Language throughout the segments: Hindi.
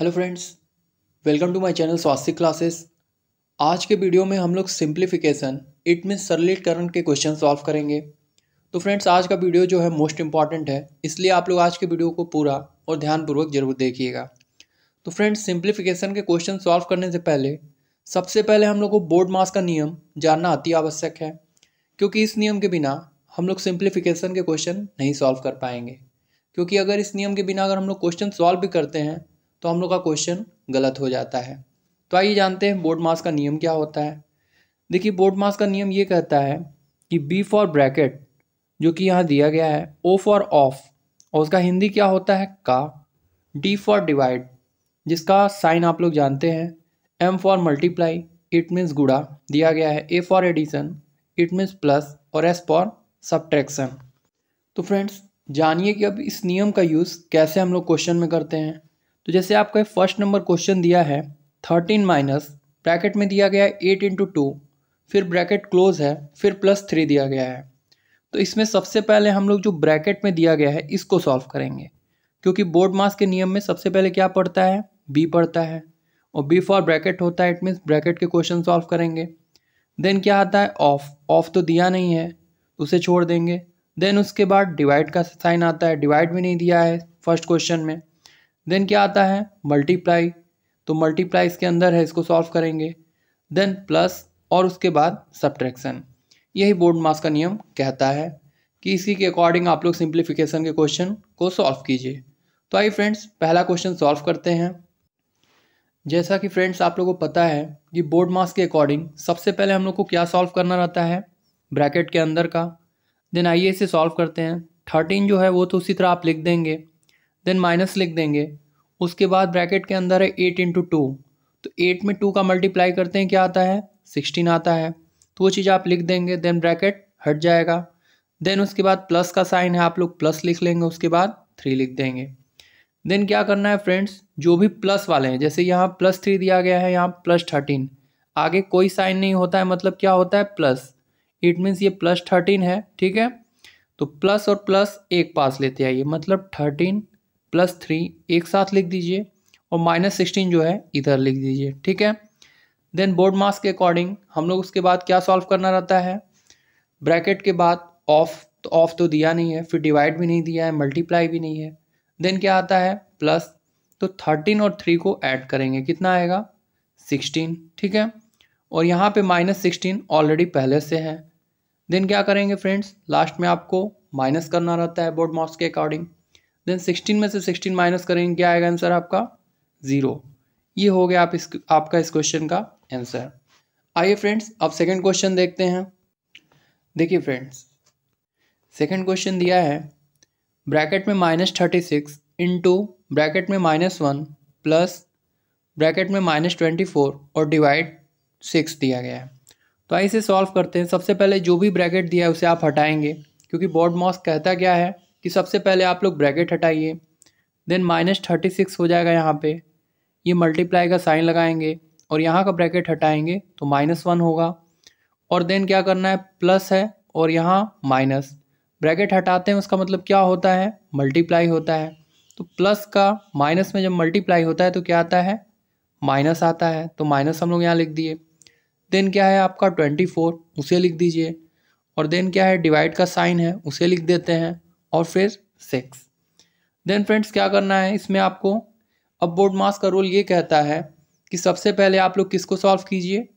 hello friends welcome to my channel Swasthya classes आज के वीडियो में हम लोग सिंप्लीफिकेशन इट मीन सरलीकरण के क्वेश्चन सॉल्व करेंगे तो फ्रेंड्स आज का वीडियो जो है मोस्ट इम्पॉर्टेंट है इसलिए आप लोग आज के वीडियो को पूरा और ध्यानपूर्वक जरूर देखिएगा तो फ्रेंड्स सिंप्लीफिकेशन के क्वेश्चन सॉल्व करने से पहले सबसे पहले हम लोग को बोर्ड मास का नियम जानना अति आवश्यक है क्योंकि इस नियम के बिना हम लोग सिंप्लीफिकेशन के क्वेश्चन नहीं सॉल्व कर पाएंगे क्योंकि अगर इस नियम के बिना अगर हम लोग क्वेश्चन सॉल्व भी करते हैं तो हम लोग का क्वेश्चन गलत हो जाता है तो आइए जानते हैं बोर्ड मास का नियम क्या होता है देखिए बोर्ड मास का नियम ये कहता है कि बी फॉर ब्रैकेट जो कि यहाँ दिया गया है ओ फॉर ऑफ और उसका हिंदी क्या होता है का डी फॉर डिवाइड जिसका साइन आप लोग जानते हैं M for multiply it means गुड़ा दिया गया है A for addition it means plus और एस फॉर सब्ट्रैक्शन तो फ्रेंड्स जानिए कि अब इस नियम का यूज़ कैसे हम लोग क्वेश्चन में करते हैं तो जैसे आपको फर्स्ट नंबर क्वेश्चन दिया है थर्टीन माइनस ब्रैकेट में दिया गया है एट इंटू टू फिर ब्रैकेट क्लोज है फिर प्लस थ्री दिया गया है तो इसमें सबसे पहले हम लोग जो ब्रैकेट में दिया गया है इसको सॉल्व करेंगे क्योंकि बोर्ड मास के नियम में सबसे पहले क्या पड़ता है बी पड़ता है और बी फॉर ब्रैकेट होता है इट मीन्स ब्रैकेट के क्वेश्चन सॉल्व करेंगे देन क्या आता है ऑफ ऑफ तो दिया नहीं है उसे छोड़ देंगे देन उसके बाद डिवाइड का साइन आता है डिवाइड भी नहीं दिया है फर्स्ट क्वेश्चन में देन क्या आता है मल्टीप्लाई तो मल्टीप्लाई इसके अंदर है इसको सॉल्व करेंगे देन प्लस और उसके बाद सब्ट्रैक्शन यही बोर्ड मास का नियम कहता है कि इसी के अकॉर्डिंग आप लोग सिंप्लीफिकेशन के क्वेश्चन को सॉल्व कीजिए तो आइए फ्रेंड्स पहला क्वेश्चन सॉल्व करते हैं जैसा कि फ्रेंड्स आप लोगों को पता है कि बोर्ड मास के अकॉर्डिंग सबसे पहले हम लोग को क्या सॉल्व करना रहता है ब्रैकेट के अंदर का देन आइए इसे सॉल्व करते हैं थर्टीन जो है वो तो उसी तरह आप लिख देंगे देन माइनस लिख देंगे उसके बाद ब्रैकेट के अंदर है एट इंटू टू तो एट में टू का मल्टीप्लाई करते हैं क्या आता है सिक्सटीन आता है तो वो चीज़ आप लिख देंगे देन ब्रैकेट हट जाएगा देन उसके बाद प्लस का साइन है आप लोग प्लस लिख लेंगे उसके बाद थ्री लिख देंगे देन क्या करना है फ्रेंड्स जो भी प्लस वाले हैं जैसे यहाँ प्लस थ्री दिया गया है यहाँ प्लस थर्टीन आगे कोई साइन नहीं होता है मतलब क्या होता है प्लस इट मीन्स ये प्लस थर्टीन है ठीक है तो प्लस और प्लस एक पास लेते आइए मतलब थर्टीन प्लस थ्री एक साथ लिख दीजिए और माइनस सिक्सटीन जो है इधर लिख दीजिए ठीक है देन बोर्ड मास के अकॉर्डिंग हम लोग उसके बाद क्या सॉल्व करना रहता है ब्रैकेट के बाद ऑफ तो ऑफ तो दिया नहीं है फिर डिवाइड भी नहीं दिया है मल्टीप्लाई भी नहीं है देन क्या आता है प्लस तो थर्टीन और थ्री को ऐड करेंगे कितना आएगा सिक्सटीन ठीक है और यहाँ पे माइनस सिक्सटीन ऑलरेडी पहले से है देन क्या करेंगे फ्रेंड्स लास्ट में आपको माइनस करना रहता है बोर्ड मार्क्स के अकॉर्डिंग देन सिक्सटीन में से सिक्सटीन माइनस करेंगे क्या आएगा आंसर आपका ज़ीरो ये हो गया आप इस आपका इस क्वेश्चन का आंसर आइए फ्रेंड्स अब सेकंड क्वेश्चन देखते हैं देखिए फ्रेंड्स सेकंड क्वेश्चन दिया है ब्रैकेट में minus thirty six into bracket में माइनस वन प्लस ब्रैकेट में माइनस ट्वेंटी फोर और डिवाइड सिक्स दिया गया है तो आइए इसे सॉल्व करते हैं सबसे पहले जो भी ब्रैकेट दिया है उसे आप हटाएंगे क्योंकि बॉर्ड मॉस कहता क्या है कि सबसे पहले आप लोग ब्रैकेट हटाइए देन माइनस थर्टी सिक्स हो जाएगा यहाँ पे ये मल्टीप्लाई का साइन लगाएंगे और यहाँ का ब्रैकेट हटाएंगे तो माइनस वन होगा और देन क्या करना है प्लस है और यहाँ माइनस ब्रैकेट हटाते हैं उसका मतलब क्या होता है मल्टीप्लाई होता है तो प्लस का माइनस में जब मल्टीप्लाई होता है तो क्या आता है माइनस आता है तो माइनस हम लोग यहाँ लिख दिए देन क्या है आपका ट्वेंटी फोर उसे लिख दीजिए और देन क्या है डिवाइड का साइन है उसे लिख देते हैं और फिर सिक्स देन फ्रेंड्स क्या करना है इसमें आपको अब बोर्ड मास का रोल ये कहता है कि सबसे पहले आप लोग किसको सॉल्व कीजिए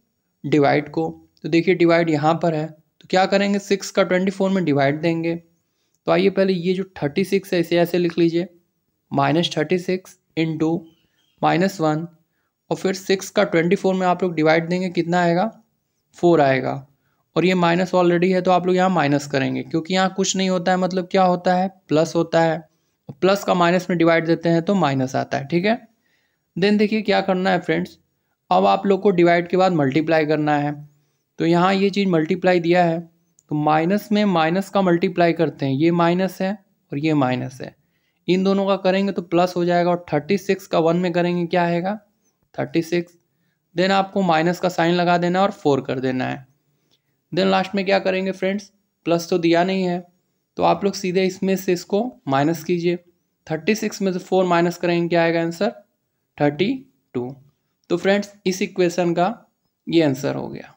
डिवाइड को तो देखिए डिवाइड यहाँ पर है तो क्या करेंगे सिक्स का ट्वेंटी फोर में डिवाइड देंगे तो आइए पहले ये जो थर्टी सिक्स है इसे ऐसे लिख लीजिए minus thirty six into minus one और फिर सिक्स का ट्वेंटी फोर में आप लोग डिवाइड देंगे कितना आएगा फोर आएगा और ये माइनस ऑलरेडी है तो आप लोग यहाँ माइनस करेंगे क्योंकि यहाँ कुछ नहीं होता है मतलब क्या होता है प्लस होता है प्लस का माइनस में डिवाइड देते हैं तो माइनस आता है ठीक है देन देखिए क्या करना है फ्रेंड्स अब आप लोग को डिवाइड के बाद मल्टीप्लाई करना है तो यहाँ ये चीज़ मल्टीप्लाई दिया है तो माइनस में माइनस का मल्टीप्लाई करते हैं ये माइनस है और ये माइनस है इन दोनों का करेंगे तो प्लस हो जाएगा और थर्टी सिक्स का वन में करेंगे क्या आएगा थर्टी सिक्स देन आपको माइनस का साइन लगा देना है और फोर कर देना है देन लास्ट में क्या करेंगे फ्रेंड्स प्लस तो दिया नहीं है तो आप लोग सीधे इसमें से इसको माइनस कीजिए थर्टी सिक्स में से फोर माइनस करेंगे क्या आएगा आंसर थर्टी टू तो फ्रेंड्स इस इक्वेशन का ये आंसर हो गया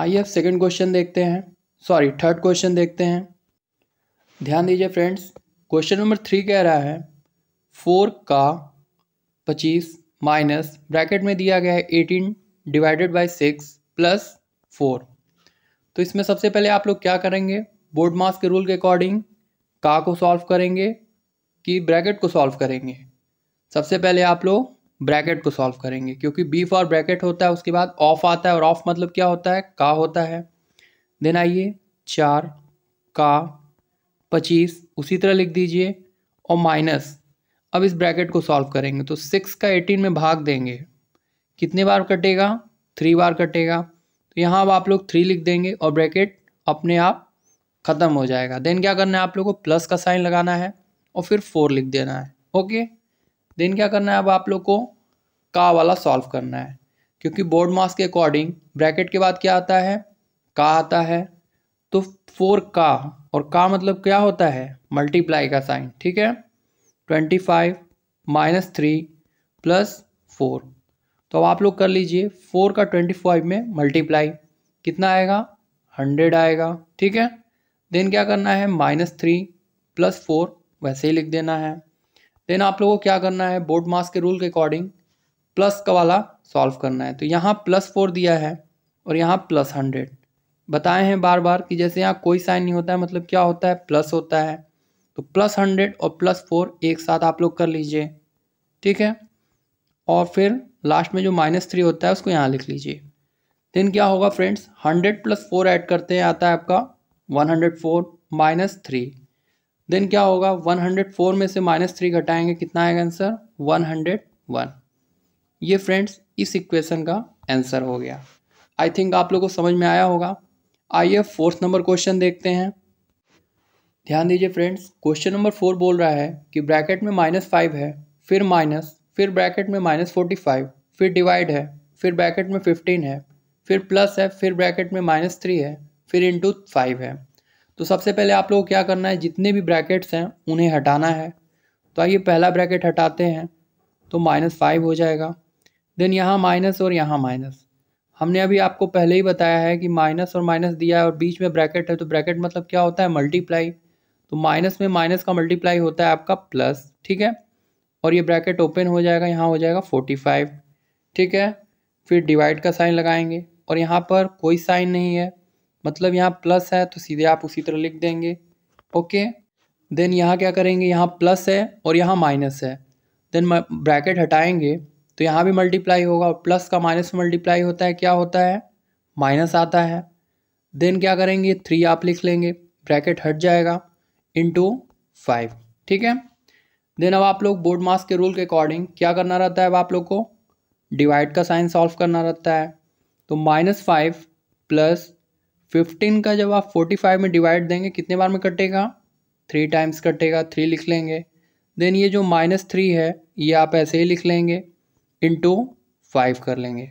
आइए अब सेकेंड क्वेश्चन देखते हैं सॉरी थर्ड क्वेश्चन देखते हैं ध्यान दीजिए फ्रेंड्स क्वेश्चन नंबर थ्री कह रहा है फोर का पच्चीस माइनस ब्रैकेट में दिया गया है eighteen divided by six plus four तो इसमें सबसे पहले आप लोग क्या करेंगे बोर्ड मास के रूल के अकॉर्डिंग का को सॉल्व करेंगे कि ब्रैकेट को सॉल्व करेंगे सबसे पहले आप लोग ब्रैकेट को सॉल्व करेंगे क्योंकि बी फॉर ब्रैकेट होता है उसके बाद ऑफ आता है और ऑफ मतलब क्या होता है का होता है देन आइए चार का पच्चीस उसी तरह लिख दीजिए और माइनस अब इस ब्रैकेट को सॉल्व करेंगे तो सिक्स का एटीन में भाग देंगे कितने बार कटेगा थ्री बार कटेगा तो यहाँ अब आप लोग थ्री लिख देंगे और ब्रैकेट अपने आप ख़त्म हो जाएगा देन क्या करना है आप लोगों को प्लस का साइन लगाना है और फिर फोर लिख देना है ओके देन क्या करना है अब आप लोग को का वाला सॉल्व करना है क्योंकि बोर्ड मास के अकॉर्डिंग ब्रैकेट के बाद क्या आता है का आता है तो फोर का और का मतलब क्या होता है मल्टीप्लाई का साइन ठीक है twenty five minus three plus four तो अब आप लोग कर लीजिए फोर का ट्वेंटी फाइव में मल्टीप्लाई कितना आएगा हंड्रेड आएगा ठीक है देन क्या करना है माइनस थ्री प्लस फोर वैसे ही लिख देना है देन आप लोगों को क्या करना है बोर्ड मास के रूल के अकॉर्डिंग प्लस का वाला सॉल्व करना है तो यहाँ प्लस फोर दिया है और यहाँ प्लस हंड्रेड बताए हैं बार बार कि जैसे यहाँ कोई साइन नहीं होता है मतलब क्या होता है प्लस होता है तो प्लस हंड्रेड और प्लस फोर एक साथ आप लोग कर लीजिए ठीक है और फिर लास्ट में जो माइनस थ्री होता है उसको यहाँ लिख लीजिए देन क्या होगा friends hundred plus four add करते हैं आता है आपका one hundred four minus three then क्या होगा वन हंड्रेड फोर में से माइनस थ्री घटाएंगे कितना आएगा आंसर वन हंड्रेड वन ये फ्रेंड्स इस इक्वेशन का आंसर हो गया आई थिंक आप लोगों को समझ में आया होगा आइए फोर्थ नंबर क्वेश्चन देखते हैं ध्यान दीजिए फ्रेंड्स क्वेश्चन नंबर फोर बोल रहा है कि ब्रैकेट में माइनस फाइव है फिर माइनस फिर ब्रैकेट में माइनस फोर्टी फाइव फिर डिवाइड है फिर ब्रैकेट में फिफ्टीन है फिर प्लस है फिर ब्रैकेट में माइनस थ्री है फिर इंटू फाइव है तो सबसे पहले आप लोगों को क्या करना है जितने भी ब्रैकेट्स हैं उन्हें हटाना है तो आइए पहला ब्रैकेट हटाते हैं तो माइनस फाइव हो जाएगा देन यहाँ माइनस और यहाँ माइनस हमने अभी आपको पहले ही बताया है कि माइनस और माइनस दिया है और बीच में ब्रैकेट है तो ब्रैकेट मतलब क्या होता है मल्टीप्लाई तो माइनस में माइनस का मल्टीप्लाई होता है आपका प्लस ठीक है और ये ब्रैकेट ओपन हो जाएगा यहाँ हो जाएगा फोर्टी फाइव ठीक है फिर डिवाइड का साइन लगाएंगे और यहाँ पर कोई साइन नहीं है मतलब यहाँ प्लस है तो सीधे आप उसी तरह लिख देंगे ओके देन यहाँ क्या करेंगे यहाँ प्लस है और यहाँ माइनस है देन ब्रैकेट हटाएंगे तो यहाँ भी मल्टीप्लाई होगा और प्लस का माइनस मल्टीप्लाई होता है क्या होता है माइनस आता है देन क्या करेंगे थ्री आप लिख लेंगे ब्रैकेट हट जाएगा इंटू फाइव ठीक है देन अब आप लोग बोर्ड मास के रूल के अकॉर्डिंग क्या करना रहता है अब आप लोग को डिवाइड का साइन सॉल्व करना रहता है तो माइनस फाइव प्लस फिफ्टीन का जब आप फोर्टी फाइव में डिवाइड देंगे कितने बार में कटेगा थ्री टाइम्स कटेगा थ्री लिख लेंगे देन ये जो माइनस थ्री है ये आप ऐसे ही लिख लेंगे इंटू फाइव कर लेंगे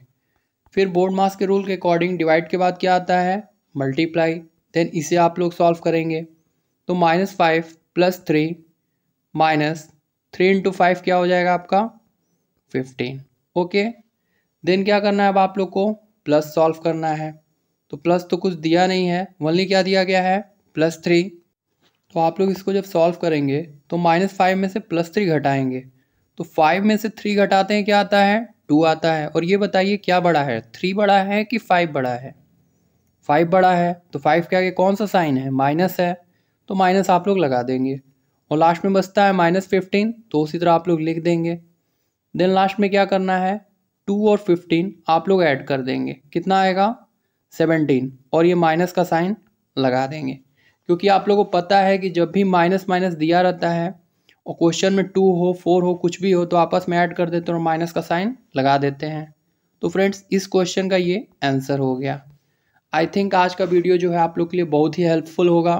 फिर बोर्ड मास के रूल के अकॉर्डिंग डिवाइड के बाद क्या आता है मल्टीप्लाई देन इसे आप लोग सॉल्व करेंगे तो minus five plus three minus three into five क्या हो जाएगा आपका फिफ्टीन ओके देन क्या करना है अब आप लोग को प्लस सॉल्व करना है तो प्लस तो कुछ दिया नहीं है वनली क्या दिया गया है प्लस थ्री तो आप लोग इसको जब सॉल्व करेंगे तो माइनस फाइव में से प्लस थ्री घटाएंगे तो फाइव में से थ्री घटाते हैं क्या आता है टू आता है और ये बताइए क्या बड़ा है थ्री बड़ा है कि फाइव बड़ा है फाइव बड़ा है तो फाइव के आगे कौन सा साइन है माइनस है तो माइनस आप लोग लगा देंगे और लास्ट में बचता है माइनस फिफ्टीन तो उसी तरह आप लोग लिख देंगे देन लास्ट में क्या करना है टू और फिफ्टीन आप लोग ऐड कर देंगे कितना आएगा सेवनटीन और ये माइनस का साइन लगा देंगे क्योंकि आप लोगों को पता है कि जब भी माइनस माइनस दिया रहता है और क्वेश्चन में टू हो फोर हो कुछ भी हो तो आपस में ऐड कर देते हैं और माइनस का साइन लगा देते हैं तो फ्रेंड्स इस क्वेश्चन का ये आंसर हो गया आई थिंक आज का वीडियो जो है आप लोग के लिए बहुत ही हेल्पफुल होगा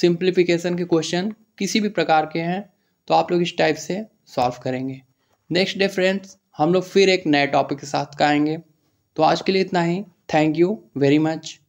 सिंप्लीफिकेशन के क्वेश्चन किसी भी प्रकार के हैं तो आप लोग इस टाइप से सॉल्व करेंगे नेक्स्ट डे फ्रेंड्स हम लोग फिर एक नए टॉपिक के साथ आएंगे तो आज के लिए इतना ही थैंक यू वेरी मच